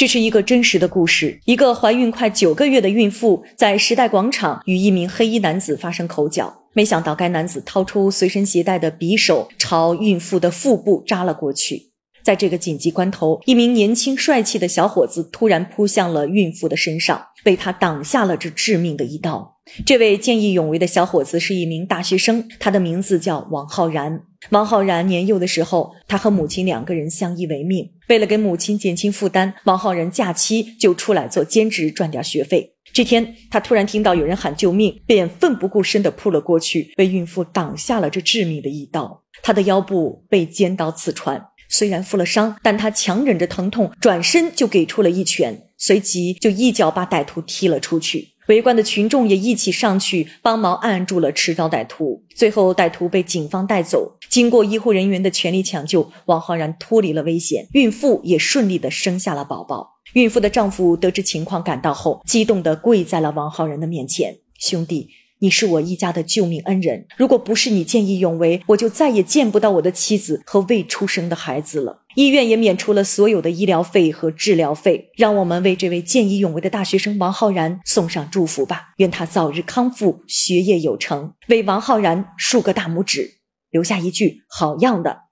这是一个真实的故事：一个怀孕快九个月的孕妇在时代广场与一名黑衣男子发生口角，没想到该男子掏出随身携带的匕首朝孕妇的腹部扎了过去。在这个紧急关头，一名年轻帅气的小伙子突然扑向了孕妇的身上，为他挡下了这致命的一刀。这位见义勇为的小伙子是一名大学生，他的名字叫王浩然。王浩然年幼的时候，他和母亲两个人相依为命。为了给母亲减轻负担，王浩然假期就出来做兼职赚点学费。这天，他突然听到有人喊救命，便奋不顾身地扑了过去，为孕妇挡下了这致命的一刀。他的腰部被尖刀刺穿，虽然负了伤，但他强忍着疼痛，转身就给出了一拳，随即就一脚把歹徒踢了出去。围观的群众也一起上去帮忙按住了持刀歹徒，最后歹徒被警方带走。经过医护人员的全力抢救，王浩然脱离了危险，孕妇也顺利的生下了宝宝。孕妇的丈夫得知情况赶到后，激动的跪在了王浩然的面前：“兄弟，你是我一家的救命恩人，如果不是你见义勇为，我就再也见不到我的妻子和未出生的孩子了。”医院也免除了所有的医疗费和治疗费，让我们为这位见义勇为的大学生王浩然送上祝福吧！愿他早日康复，学业有成。为王浩然竖个大拇指，留下一句“好样的”。